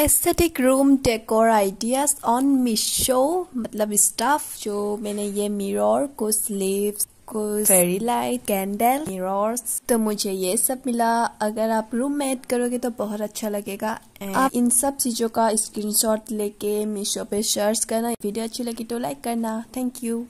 aesthetic room decor ideas on Meesho मतलब stuff जो मैंने ये मिरर को स्लीव्स कुछ फेरी लाइट कैंडल मिरर्स तो मुझे ये सब मिला अगर आप रूम में एड करोगे तो बहुत अच्छा लगेगा आप इन सब चीजों का स्क्रीनशॉट लेके मीशो पे सर्च करना वीडियो अच्छी लगी तो लाइक करना थैंक यू